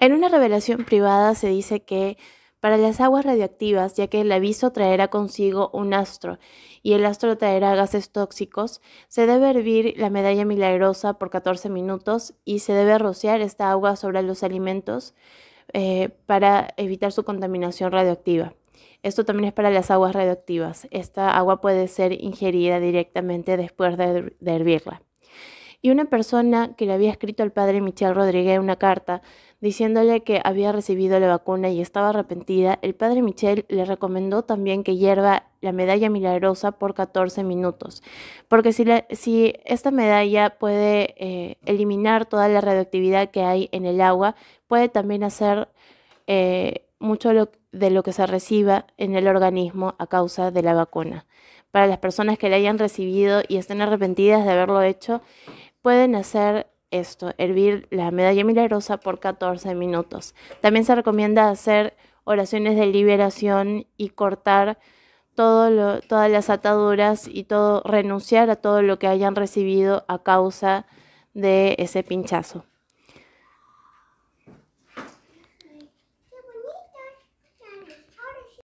En una revelación privada se dice que para las aguas radioactivas, ya que el aviso traerá consigo un astro y el astro traerá gases tóxicos, se debe hervir la medalla milagrosa por 14 minutos y se debe rociar esta agua sobre los alimentos eh, para evitar su contaminación radioactiva. Esto también es para las aguas radioactivas. Esta agua puede ser ingerida directamente después de hervirla y una persona que le había escrito al padre Michel Rodríguez una carta diciéndole que había recibido la vacuna y estaba arrepentida, el padre Michel le recomendó también que hierva la medalla milagrosa por 14 minutos, porque si, si esta medalla puede eh, eliminar toda la radioactividad que hay en el agua, puede también hacer eh, mucho de lo que se reciba en el organismo a causa de la vacuna. Para las personas que la hayan recibido y estén arrepentidas de haberlo hecho, pueden hacer esto, hervir la medalla milagrosa por 14 minutos. También se recomienda hacer oraciones de liberación y cortar todo todas las ataduras y todo, renunciar a todo lo que hayan recibido a causa de ese pinchazo.